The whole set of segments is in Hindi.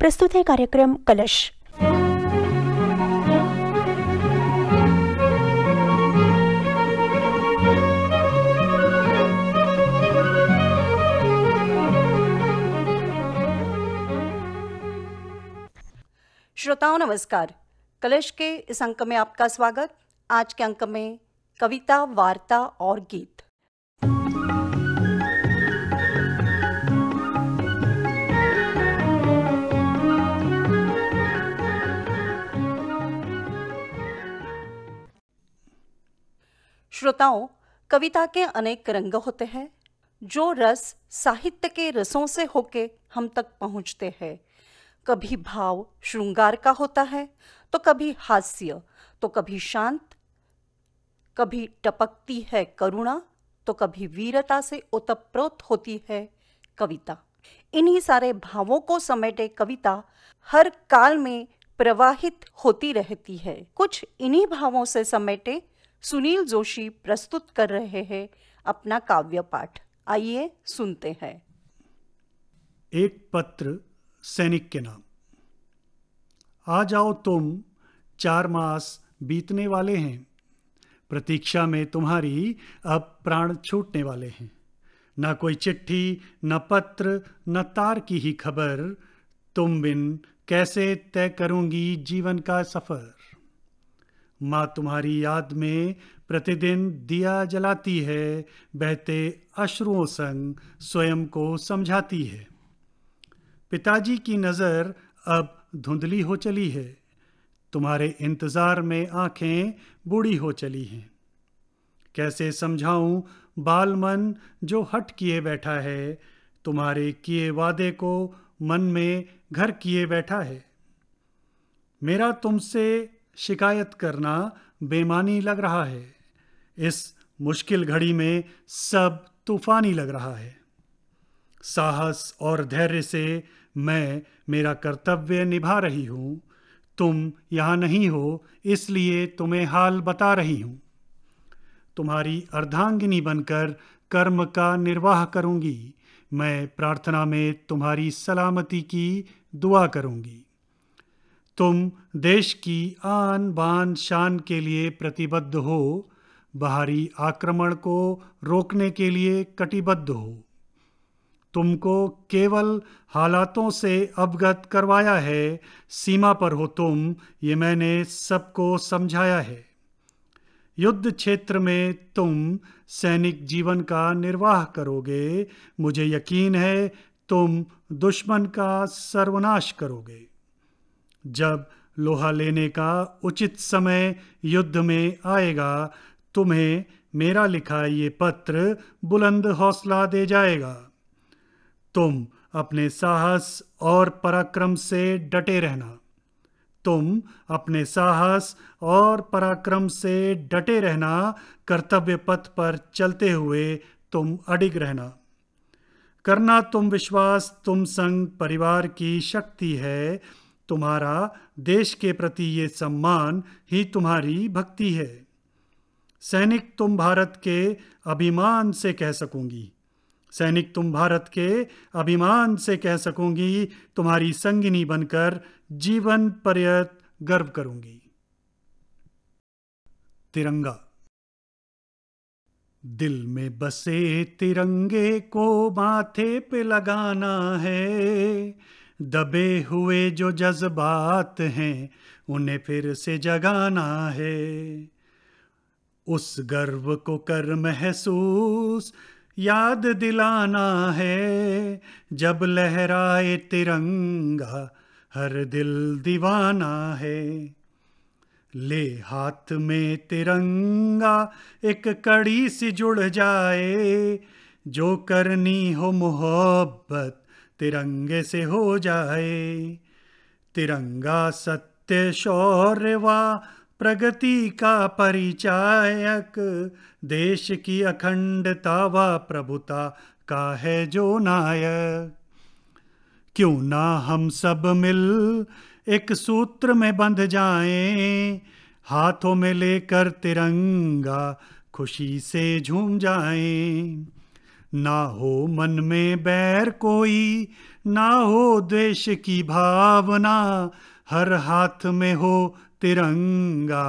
प्रस्तुत है कार्यक्रम कलश श्रोताओं नमस्कार कलश के इस अंक में आपका स्वागत आज के अंक में कविता वार्ता और गीत श्रोताओं कविता के अनेक रंग होते हैं जो रस साहित्य के रसों से होके हम तक पहुंचते हैं कभी भाव श्रृंगार का होता है तो कभी हास्य तो कभी शांत कभी टपकती है करुणा तो कभी वीरता से उतप्रोत होती है कविता इन्हीं सारे भावों को समेटे कविता हर काल में प्रवाहित होती रहती है कुछ इन्हीं भावों से समेटे सुनील जोशी प्रस्तुत कर रहे हैं अपना काव्य पाठ आइए सुनते हैं एक पत्र सैनिक के नाम आ जाओ तुम चार मास बीतने वाले हैं प्रतीक्षा में तुम्हारी अब प्राण छूटने वाले हैं न कोई चिट्ठी न पत्र न तार की ही खबर तुम बिन कैसे तय करूंगी जीवन का सफर माँ तुम्हारी याद में प्रतिदिन दिया जलाती है बहते अश्रुओं संग स्वयं को समझाती है पिताजी की नज़र अब धुंधली हो चली है तुम्हारे इंतज़ार में आंखें बूढ़ी हो चली हैं कैसे समझाऊं बाल मन जो हट किए बैठा है तुम्हारे किए वादे को मन में घर किए बैठा है मेरा तुमसे शिकायत करना बेमानी लग रहा है इस मुश्किल घड़ी में सब तूफानी लग रहा है साहस और धैर्य से मैं मेरा कर्तव्य निभा रही हूँ तुम यहाँ नहीं हो इसलिए तुम्हें हाल बता रही हूँ तुम्हारी अर्धांगिनी बनकर कर्म का निर्वाह करूँगी मैं प्रार्थना में तुम्हारी सलामती की दुआ करूँगी तुम देश की आन बान शान के लिए प्रतिबद्ध हो बाहरी आक्रमण को रोकने के लिए कटिबद्ध हो तुमको केवल हालातों से अवगत करवाया है सीमा पर हो तुम ये मैंने सबको समझाया है युद्ध क्षेत्र में तुम सैनिक जीवन का निर्वाह करोगे मुझे यकीन है तुम दुश्मन का सर्वनाश करोगे जब लोहा लेने का उचित समय युद्ध में आएगा तुम्हें मेरा लिखा ये पत्र बुलंद हौसला दे जाएगा तुम अपने साहस और पराक्रम से डटे रहना तुम अपने साहस और पराक्रम से डटे रहना कर्तव्य पथ पर चलते हुए तुम अडिग रहना करना तुम विश्वास तुम संग परिवार की शक्ति है तुम्हारा देश के प्रति ये सम्मान ही तुम्हारी भक्ति है सैनिक तुम भारत के अभिमान से कह सकूंगी सैनिक तुम भारत के अभिमान से कह सकूंगी तुम्हारी संगिनी बनकर जीवन पर्यत गर्व करूंगी तिरंगा दिल में बसे तिरंगे को माथे पे लगाना है दबे हुए जो जज्बात हैं उन्हें फिर से जगाना है उस गर्व को कर महसूस याद दिलाना है जब लहराए तिरंगा हर दिल दीवाना है ले हाथ में तिरंगा एक कड़ी सी जुड़ जाए जो करनी हो मोहब्बत तिरंगे से हो जाए तिरंगा सत्य शौर्य व प्रगति का परिचायक देश की अखंडता व प्रभुता का है जो नायक क्यों ना हम सब मिल एक सूत्र में बंध जाएं हाथों में लेकर तिरंगा खुशी से झूम जाएं ना हो मन में बैर कोई ना हो द्वेष की भावना हर हाथ में हो तिरंगा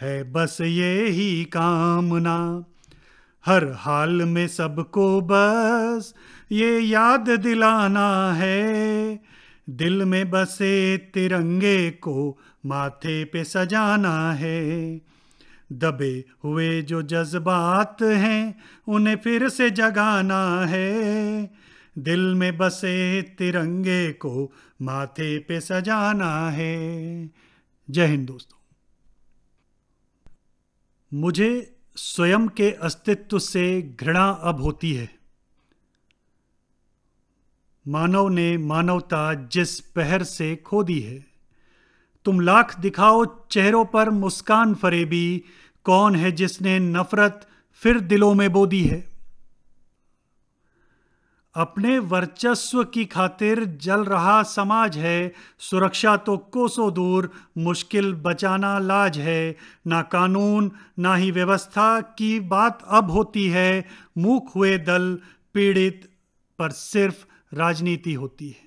है बस ये ही कामना हर हाल में सबको बस ये याद दिलाना है दिल में बसे तिरंगे को माथे पे सजाना है दबे हुए जो जज्बात हैं उन्हें फिर से जगाना है दिल में बसे तिरंगे को माथे पे सजाना है जय हिंद दोस्तों मुझे स्वयं के अस्तित्व से घृणा अब होती है मानव ने मानवता जिस पहर से खो दी है तुम लाख दिखाओ चेहरों पर मुस्कान फरेबी कौन है जिसने नफरत फिर दिलों में बोदी है अपने वर्चस्व की खातिर जल रहा समाज है सुरक्षा तो कोसों दूर मुश्किल बचाना लाज है ना कानून ना ही व्यवस्था की बात अब होती है मूक हुए दल पीड़ित पर सिर्फ राजनीति होती है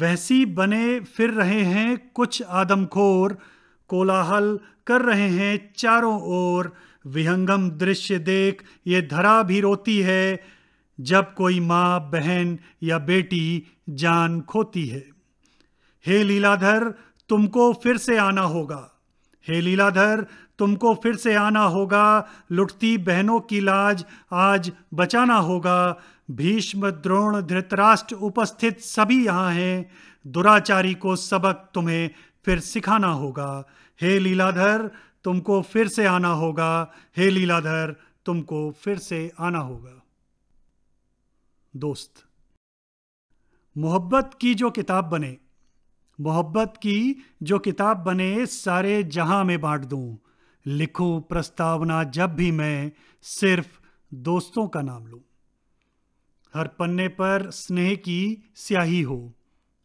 वैसी बने फिर रहे हैं कुछ आदमखोर कोलाहल कर रहे हैं चारों ओर विहंगम दृश्य देख ये धरा भी रोती है जब कोई माँ बहन या बेटी जान खोती है हे लीलाधर तुमको फिर से आना होगा हे लीलाधर तुमको फिर से आना होगा लुटती बहनों की लाज आज बचाना होगा भीष्म द्रोण धृतराष्ट्र उपस्थित सभी यहाँ हैं दुराचारी को सबक तुम्हें फिर सिखाना होगा हे लीलाधर तुमको फिर से आना होगा हे लीलाधर तुमको फिर से आना होगा दोस्त मोहब्बत की जो किताब बने मोहब्बत की जो किताब बने सारे जहां में बांट दूं लिखूं प्रस्तावना जब भी मैं सिर्फ दोस्तों का नाम लूं हर पन्ने पर स्नेह की स्याही हो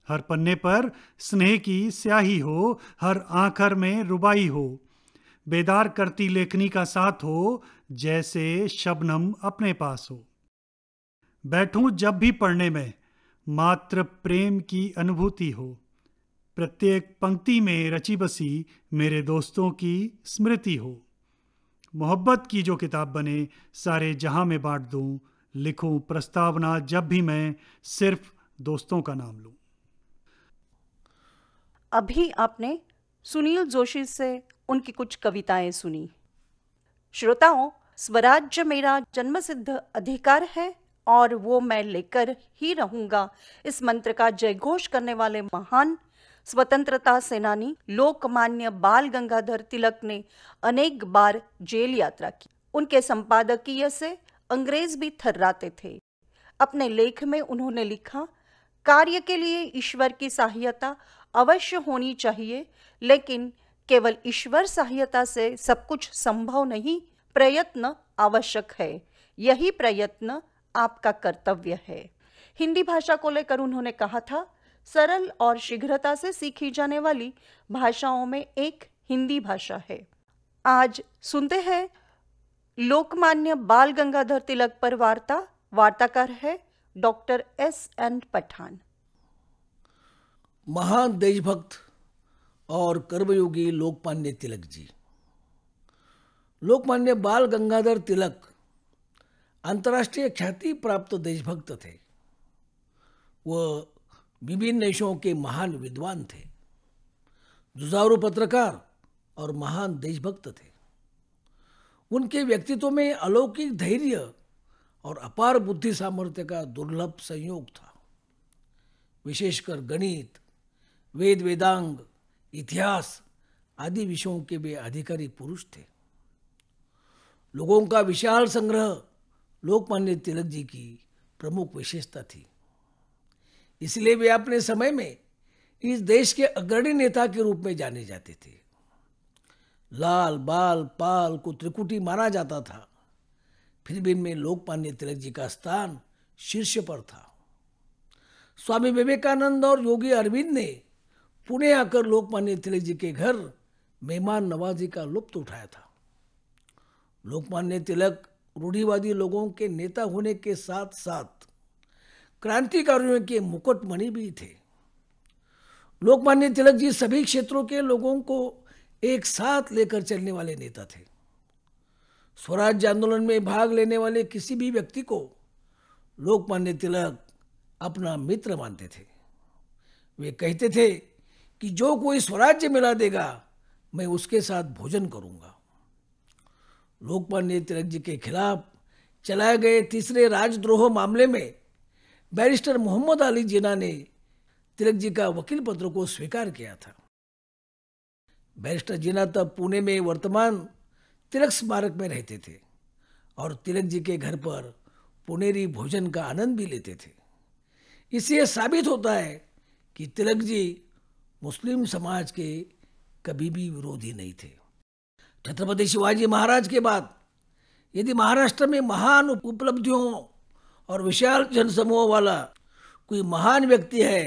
हर पन्ने पर स्नेह की स्याही हो हर आखर में रुबाई हो बेदार करती लेखनी का साथ हो जैसे शबनम अपने पास हो बैठूं जब भी पढ़ने में मात्र प्रेम की अनुभूति हो प्रत्येक पंक्ति में रची बसी मेरे दोस्तों की स्मृति हो मोहब्बत की जो किताब बने सारे जहां में बांट दूं लिखूं प्रस्तावना जब भी मैं सिर्फ दोस्तों का नाम लूं अभी आपने सुनील जोशी से उनकी कुछ कविताएं सुनी श्रोताओं स्वराज्य मेरा जन्मसिद्ध अधिकार है और वो मैं लेकर ही रहूंगा इस मंत्र का जयघोष करने वाले महान स्वतंत्रता सेनानी लोकमान्य बाल गंगाधर तिलक ने अनेक बार जेल यात्रा की उनके संपादकीय से अंग्रेज भी थर्राते थे अपने लेख में उन्होंने लिखा कार्य के लिए ईश्वर की सहायता अवश्य होनी चाहिए लेकिन केवल ईश्वर सहायता से सब कुछ संभव नहीं प्रयत्न आवश्यक है यही प्रयत्न आपका कर्तव्य है हिंदी भाषा को लेकर उन्होंने कहा था सरल और शीघ्रता से सीखी जाने वाली भाषाओं में एक हिंदी भाषा है आज सुनते हैं लोकमान्य बाल गंगाधर तिलक पर वार्ता वार्ताकार है डॉक्टर एस एन पठान महान देशभक्त और कर्मयोगी लोकमान्य तिलक जी लोकमान्य बाल गंगाधर तिलक अंतर्राष्ट्रीय ख्याति प्राप्त देशभक्त थे वह विभिन्न देशों के महान विद्वान थे जुजारू पत्रकार और महान देशभक्त थे उनके व्यक्तित्व में अलौकिक धैर्य और अपार बुद्धि सामर्थ्य का दुर्लभ संयोग था विशेषकर गणित वेद वेदांग इतिहास आदि विषयों के वे अधिकारी पुरुष थे लोगों का विशाल संग्रह लोकमान्य तिलक जी की प्रमुख विशेषता थी इसलिए वे अपने समय में इस देश के अग्रणी नेता के रूप में जाने जाते थे लाल बाल पाल को त्रिकुटी माना जाता था फिर भी इनमें लोकमान्य तिलक जी का स्थान शीर्ष पर था स्वामी विवेकानंद और योगी अरविंद ने पुणे आकर लोकमान्य तिलक जी के घर मेहमान नवाजी का लुप्त उठाया था लोकमान्य तिलक रूढ़िवादी लोगों के नेता होने के साथ साथ क्रांतिकारियों के मुकुटमणि भी थे लोकमान्य तिलक जी सभी क्षेत्रों के लोगों को एक साथ लेकर चलने वाले नेता थे स्वराज्य आंदोलन में भाग लेने वाले किसी भी व्यक्ति को लोकमान्य तिलक अपना मित्र मानते थे वे कहते थे कि जो कोई स्वराज्य मिला देगा मैं उसके साथ भोजन करूंगा लोकमान्य तिलक जी के खिलाफ चलाए गए तीसरे राजद्रोह मामले में बैरिस्टर मोहम्मद अली जिना ने तिलक जी का वकील पत्र को स्वीकार किया था बैरिस्टर जीना तब पुणे में वर्तमान तिलक स्मारक में रहते थे और तिलक जी के घर पर पुनेरी भोजन का आनंद भी लेते थे इससे साबित होता है कि तिलक जी मुस्लिम समाज के कभी भी विरोधी नहीं थे छत्रपति शिवाजी महाराज के बाद यदि महाराष्ट्र में महान उपलब्धियों और विशाल जनसमूह वाला कोई महान व्यक्ति है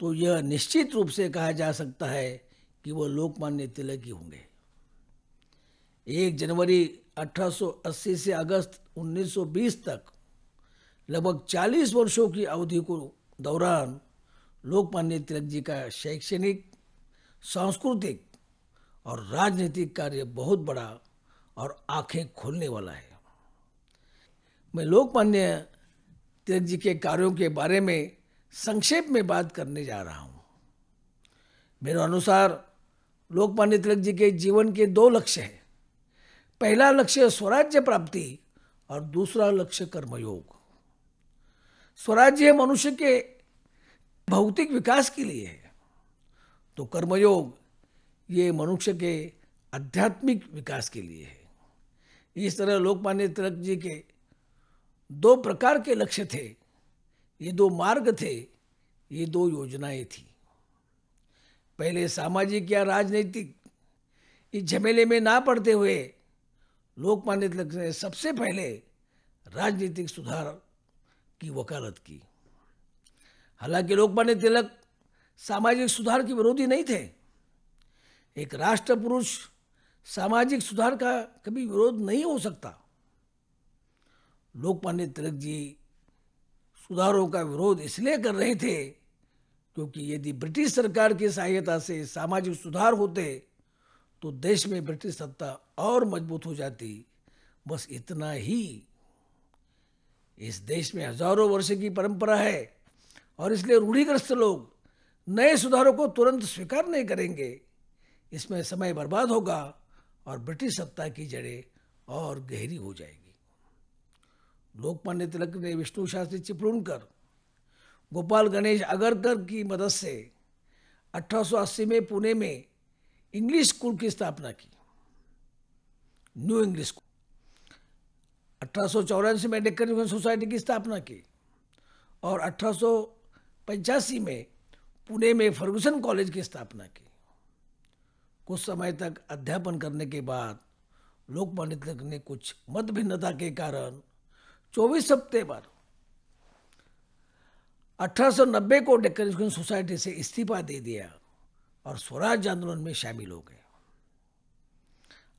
तो यह निश्चित रूप से कहा जा सकता है कि वो लोकमान्य तिलक ही होंगे एक जनवरी 1880 से अगस्त 1920 तक लगभग 40 वर्षों की अवधि को दौरान लोकमान्य तिलक जी का शैक्षणिक सांस्कृतिक और राजनीतिक कार्य बहुत बड़ा और आंखें खोलने वाला है मैं लोकमान्य तिलक जी के कार्यों के बारे में संक्षेप में बात करने जा रहा हूँ मेरे अनुसार लोकमान्य तिलक जी के जीवन के दो लक्ष्य हैं पहला लक्ष्य स्वराज्य प्राप्ति और दूसरा लक्ष्य कर्मयोग स्वराज्य मनुष्य के भौतिक विकास के लिए है तो कर्मयोग ये मनुष्य के आध्यात्मिक विकास के लिए है इस तरह लोकमान्य तिलक जी के दो प्रकार के लक्ष्य थे ये दो मार्ग थे ये दो योजनाएं थी पहले सामाजिक या राजनीतिक इस झमेले में ना पड़ते हुए लोकमान्य तिलक ने सबसे पहले राजनीतिक सुधार की वकालत की हालांकि लोकमान्य तिलक सामाजिक सुधार के विरोधी नहीं थे एक राष्ट्र पुरुष सामाजिक सुधार का कभी विरोध नहीं हो सकता लोकमान्य तिलक जी सुधारों का विरोध इसलिए कर रहे थे क्योंकि यदि ब्रिटिश सरकार की सहायता से सामाजिक सुधार होते तो देश में ब्रिटिश सत्ता और मजबूत हो जाती बस इतना ही इस देश में हजारों वर्ष की परंपरा है और इसलिए रूढ़िग्रस्त लोग नए सुधारों को तुरंत स्वीकार नहीं करेंगे इसमें समय बर्बाद होगा और ब्रिटिश सत्ता की जड़ें और गहरी हो जाएगी लोकमान्य तिलक ने विष्णु शास्त्री कर गोपाल गणेश अगरकर की मदद से 1880 में पुणे में इंग्लिश स्कूल की स्थापना की न्यू इंग्लिश स्कूल अठारह में डेक्कन यूनियन सोसाइटी की स्थापना की और अठारह में पुणे में फर्गूसन कॉलेज की स्थापना की कुछ समय तक अध्यापन करने के बाद लोकमान्य तिलक ने कुछ मत भिन्नता के कारण 24 हफ्ते बाद 1890 को डेक्कर स्कूल सोसाइटी से इस्तीफा दे दिया और स्वराज आंदोलन में शामिल हो गए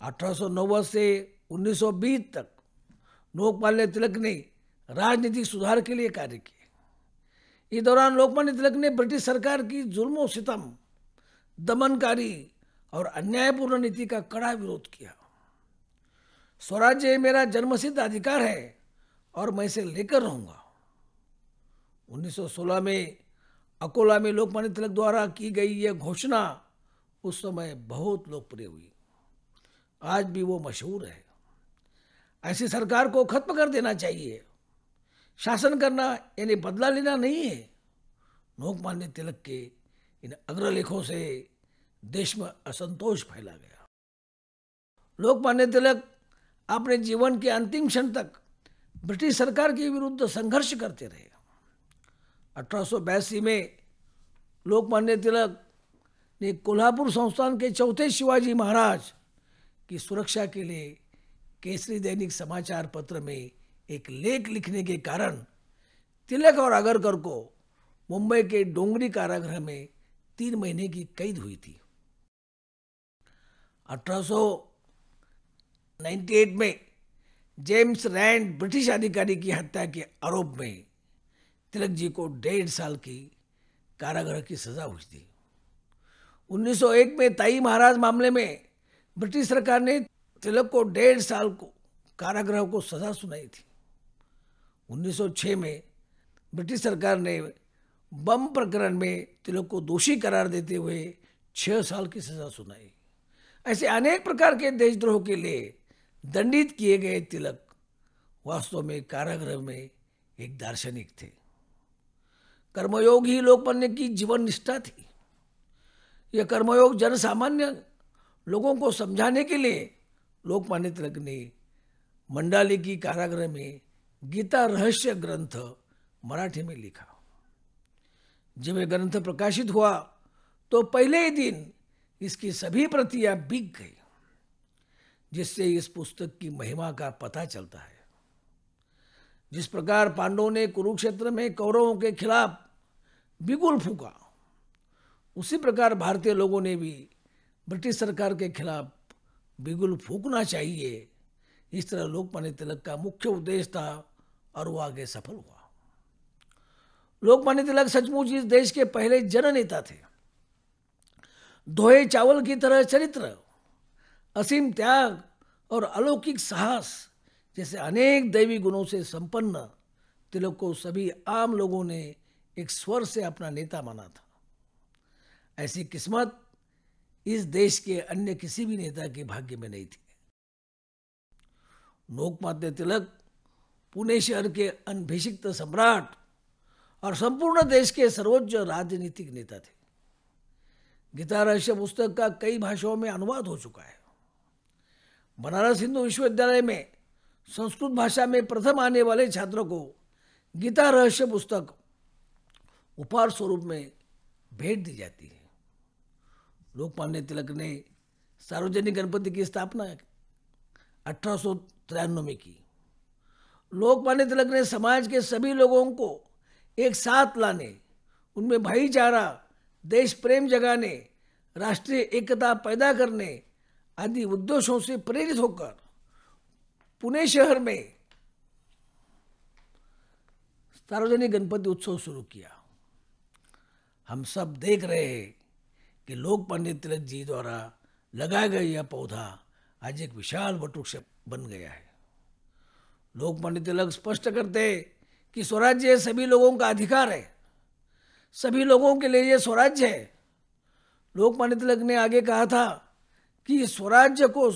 अठारह से 1920 तक लोकमान्य तिलक ने राजनीतिक सुधार के लिए कार्य किए इस दौरान लोकमान्य तिलक ने ब्रिटिश सरकार की जुल्मों सितम दमनकारी और अन्यायपूर्ण नीति का कड़ा विरोध किया स्वराज्य मेरा जन्मसिद्ध अधिकार है और मैं इसे लेकर रहूंगा 1916 में अकोला में लोकमान्य तिलक द्वारा की गई यह घोषणा उस समय बहुत लोकप्रिय हुई आज भी वो मशहूर है ऐसी सरकार को खत्म कर देना चाहिए शासन करना यानी बदला लेना नहीं है लोकमान्य तिलक के इन अग्रलेखों से देश में असंतोष फैला गया लोकमान्य तिलक अपने जीवन के अंतिम क्षण तक ब्रिटिश सरकार के विरुद्ध संघर्ष करते रहे अठारह में लोकमान्य तिलक ने कोल्हापुर संस्थान के चौथे शिवाजी महाराज की सुरक्षा के लिए केसरी दैनिक समाचार पत्र में एक लेख लिखने के कारण तिलक और अगरकर को मुंबई के डोंगरी कारागृह में तीन महीने की कैद हुई थी 1898 में जेम्स रैंड ब्रिटिश अधिकारी की हत्या के आरोप में तिलक जी को डेढ़ साल की कारागृह की सजा हुई थी 1901 में ताई महाराज मामले में ब्रिटिश सरकार ने तिलक को डेढ़ साल को कारागृह को सजा सुनाई थी 1906 में ब्रिटिश सरकार ने बम प्रकरण में तिलक को दोषी करार देते हुए छः साल की सजा सुनाई ऐसे अनेक प्रकार के देशद्रोह के लिए दंडित किए गए तिलक वास्तव में कारागृह में एक दार्शनिक थे कर्मयोग ही लोकमान्य की जीवन निष्ठा थी यह कर्मयोग जन सामान्य लोगों को समझाने के लिए लोकमान्य तिलक ने मंडाली की कारागृह में गीता रहस्य ग्रंथ मराठी में लिखा जब यह ग्रंथ प्रकाशित हुआ तो पहले ही दिन इसकी सभी प्रतियां बिक गई जिससे इस पुस्तक की महिमा का पता चलता है जिस प्रकार पांडवों ने कुरुक्षेत्र में कौरवों के खिलाफ बिगुल फूका उसी प्रकार भारतीय लोगों ने भी ब्रिटिश सरकार के खिलाफ बिगुल फूकना चाहिए इस तरह लोकमान्य तिलक का मुख्य उद्देश्य था और वो आगे सफल हुआ लोकमान्य तिलक सचमुच इस देश के पहले जननेता थे धोए चावल की तरह चरित्र असीम त्याग और अलौकिक साहस जैसे अनेक दैवी गुणों से संपन्न तिलक को सभी आम लोगों ने एक स्वर से अपना नेता माना था ऐसी किस्मत इस देश के अन्य किसी भी नेता के भाग्य में नहीं थी लोकमात्य तिलक पुणे शहर के अनभिषिक्त सम्राट और संपूर्ण देश के सर्वोच्च राजनीतिक नेता थे गीता रहस्य पुस्तक का कई भाषाओं में अनुवाद हो चुका है बनारस हिंदू विश्वविद्यालय में संस्कृत भाषा में प्रथम आने वाले छात्रों को गीता रहस्य पुस्तक उपहार स्वरूप में भेंट दी जाती है लोकमान्य तिलक ने सार्वजनिक गणपति की स्थापना अठारह में की लोकमान्य तिलक ने समाज के सभी लोगों को एक साथ लाने उनमें भाईचारा देश प्रेम जगाने राष्ट्रीय एकता पैदा करने आदि उद्देश्यों से प्रेरित होकर पुणे शहर में सार्वजनिक गणपति उत्सव शुरू किया हम सब देख रहे हैं कि लोक पंडित तिलक जी द्वारा लगाया गया यह पौधा आज एक विशाल वटवृक्ष बन गया है लोक पंडित तिलक स्पष्ट करते कि स्वराज्य सभी लोगों का अधिकार है सभी लोगों के लिए यह स्वराज्य है लोक पंडित तिलक ने आगे कहा था कि स्वराज्य को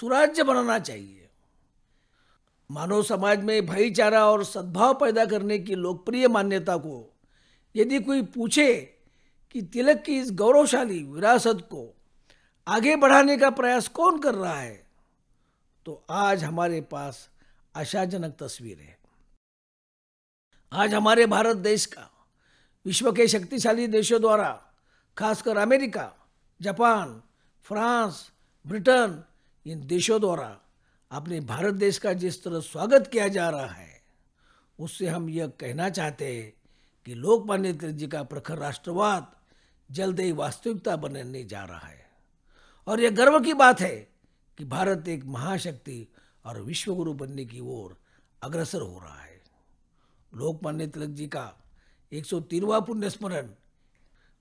सुराज्य बनाना चाहिए मानव समाज में भाईचारा और सद्भाव पैदा करने की लोकप्रिय मान्यता को यदि कोई पूछे कि तिलक की इस गौरवशाली विरासत को आगे बढ़ाने का प्रयास कौन कर रहा है तो आज हमारे पास आशाजनक तस्वीर है आज हमारे भारत देश का विश्व के शक्तिशाली देशों द्वारा खासकर अमेरिका जापान फ्रांस ब्रिटेन इन देशों द्वारा अपने भारत देश का जिस तरह स्वागत किया जा रहा है उससे हम यह कहना चाहते हैं कि लोकमान्य तिलक जी का प्रखर राष्ट्रवाद जल्द ही वास्तविकता बनने जा रहा है और यह गर्व की बात है कि भारत एक महाशक्ति और विश्वगुरु बनने की ओर अग्रसर हो रहा है लोकमान्य तिलक जी का एक सौ तीनवा पुण्य स्मरण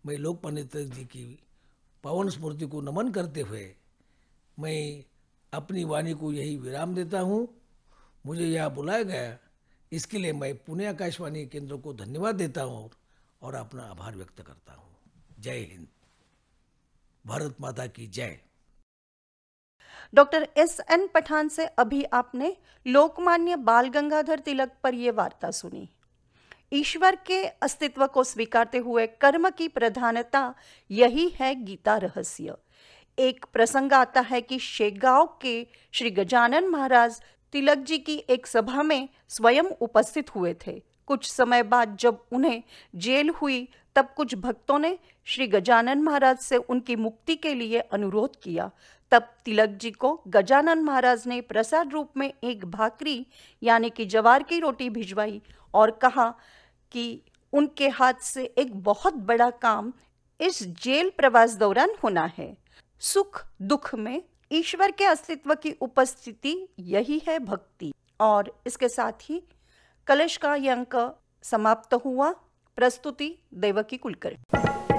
मैं लोकमान्य तिलक जी की पवन स्मृति को नमन करते हुए मैं अपनी वाणी को यही विराम देता हूँ मुझे यह बुलाया गया इसके लिए मैं पुणे आकाशवाणी केंद्र को धन्यवाद देता हूँ और अपना आभार व्यक्त करता हूँ जय हिंद भारत माता की जय डॉक्टर एस एन पठान से अभी आपने लोकमान्य बाल गंगाधर तिलक पर यह वार्ता सुनी ईश्वर के अस्तित्व को स्वीकारते हुए कर्म की प्रधानता यही है गीता रहस्य एक प्रसंग आता है कि शेगांव के श्री गजानन महाराज तिलक जी की एक सभा में स्वयं उपस्थित हुए थे कुछ समय बाद जब उन्हें जेल हुई तब कुछ भक्तों ने श्री गजानन महाराज से उनकी मुक्ति के लिए अनुरोध किया तब तिलक जी को गजानन महाराज ने प्रसाद रूप में एक भाकरी यानी कि जवार की रोटी भिजवाई और कहा कि उनके हाथ से एक बहुत बड़ा काम इस जेल प्रवास दौरान होना है सुख दुख में ईश्वर के अस्तित्व की उपस्थिति यही है भक्ति और इसके साथ ही कलश का यंक अंक समाप्त हुआ प्रस्तुति देवकी कुलकर्णी